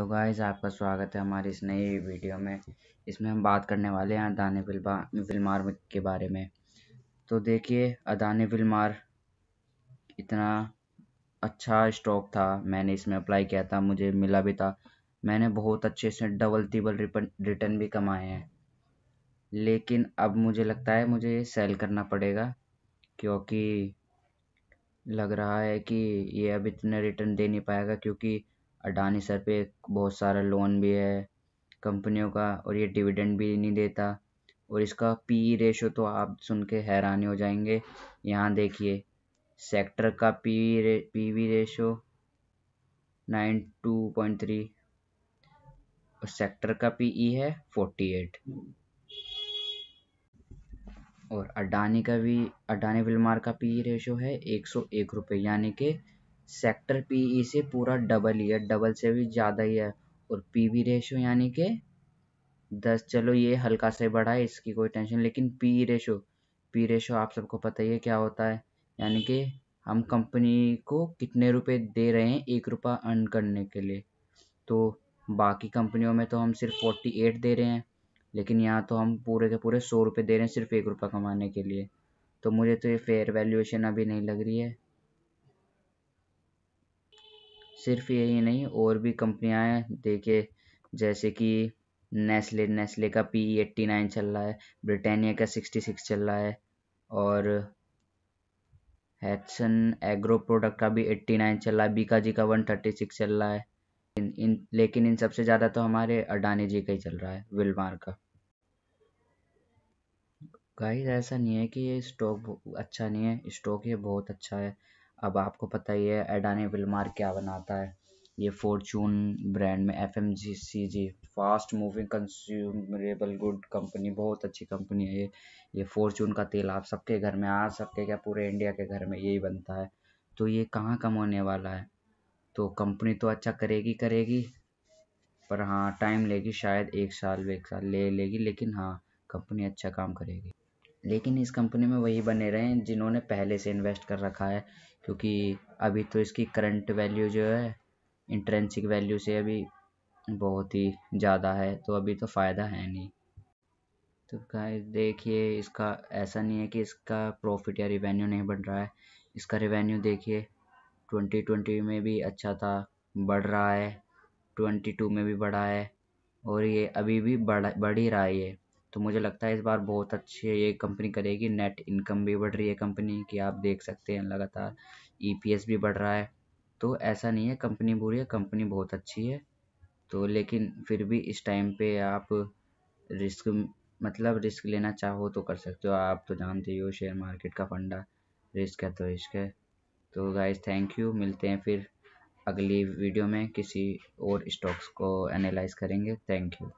तो गाइस आपका स्वागत है हमारी इस नई वीडियो में इसमें हम बात करने वाले हैं अदानी विलमार के बारे में तो देखिए अदानी विलमार इतना अच्छा स्टॉक था मैंने इसमें अप्लाई किया था मुझे मिला भी था मैंने बहुत अच्छे से डबल टिबल रिटर्न भी कमाए हैं लेकिन अब मुझे लगता है मुझे ये सेल करना पड़ेगा क्योंकि लग रहा है कि ये अब इतने रिटर्न दे नहीं पाएगा क्योंकि अडानी सर पे बहुत सारा लोन भी है कंपनियों का और ये डिविडेंड भी नहीं देता और इसका पी रेशो e तो आप सुन के हैरानी हो जाएंगे यहाँ देखिए सेक्टर का पी रे P V ratio nine two point three और सेक्टर का पी ई e है फोर्टी एट और अडानी का भी अडानी विलमार का पी रेशो e है एक सौ एक रुपये यानी कि सेक्टर पी e से पूरा डबल ही है डबल से भी ज़्यादा ही है और पी वी रेशो यानी कि दस चलो ये हल्का से बढ़ा है इसकी कोई टेंशन लेकिन पी रेशो पी रेशो आप सबको पता ही है क्या होता है यानी कि हम कंपनी को कितने रुपए दे रहे हैं एक रुपया अर्न करने के लिए तो बाकी कंपनियों में तो हम सिर्फ फोर्टी एट दे रहे हैं लेकिन यहाँ तो हम पूरे के पूरे सौ रुपये दे रहे हैं सिर्फ एक रुपया कमाने के लिए तो मुझे तो ये फेयर वैल्यूएशन अभी नहीं लग रही है सिर्फ यही नहीं और भी हैं देखे जैसे कि नेस्ले नेस्ले का पी एट्टी नाइन चल रहा है ब्रिटानिया का सिक्सटी सिक्स चल रहा है और हैथसन एग्रो प्रोडक्ट का भी एट्टी नाइन चल रहा है बीका जी का वन थर्टी सिक्स चल रहा है इन इन लेकिन इन सबसे ज़्यादा तो हमारे अडानी जी का ही चल रहा है विलमार का गाइस ऐसा नहीं है कि ये स्टॉक अच्छा नहीं है स्टॉक ये बहुत अच्छा है अब आपको पता ही है एडानी विलमार क्या बनाता है ये फॉर्चून ब्रांड में F M G C G fast moving consumerable good company बहुत अच्छी कंपनी है ये ये फॉर्चून का तेल आप सबके घर में आ सबके क्या पूरे इंडिया के घर में यही बनता है तो ये कहाँ कम होने वाला है तो कंपनी तो अच्छा करेगी करेगी पर हाँ टाइम लेगी शायद एक साल एक साल ले लेगी लेकिन हाँ कंपनी अच्छा काम करेगी लेकिन इस कंपनी में वही बने रहे हैं जिन्होंने पहले से इन्वेस्ट कर रखा है क्योंकि अभी तो इसकी करंट वैल्यू जो है इंट्रेंसिक वैल्यू से अभी बहुत ही ज़्यादा है तो अभी तो फ़ायदा है नहीं तो गाइस देखिए इसका ऐसा नहीं है कि इसका प्रॉफिट या रिवेन्यू नहीं बढ़ रहा है इसका रिवेन्यू देखिए ट्वेंटी ट्वेंटी में भी अच्छा था बढ़ रहा है ट्वेंटी टू में भी बढ़ा है और ये अभी भी बढ़ बढ़ ही रहा है ये तो मुझे लगता है इस बार बहुत अच्छे ये कंपनी करेगी नेट इनकम भी बढ़ रही है कंपनी की आप देख सकते हैं लगातार ई e भी बढ़ रहा है तो ऐसा नहीं है कंपनी बुरी है कंपनी बहुत अच्छी है तो लेकिन फिर भी इस टाइम पे आप रिस्क मतलब रिस्क लेना चाहो तो कर सकते हो आप तो जानते ही हो शेयर मार्केट का फंडा रिस्क है तो रिस्क है तो गाइज थैंक यू मिलते हैं फिर अगली वीडियो में किसी और स्टॉक्स को एनालाइज करेंगे थैंक यू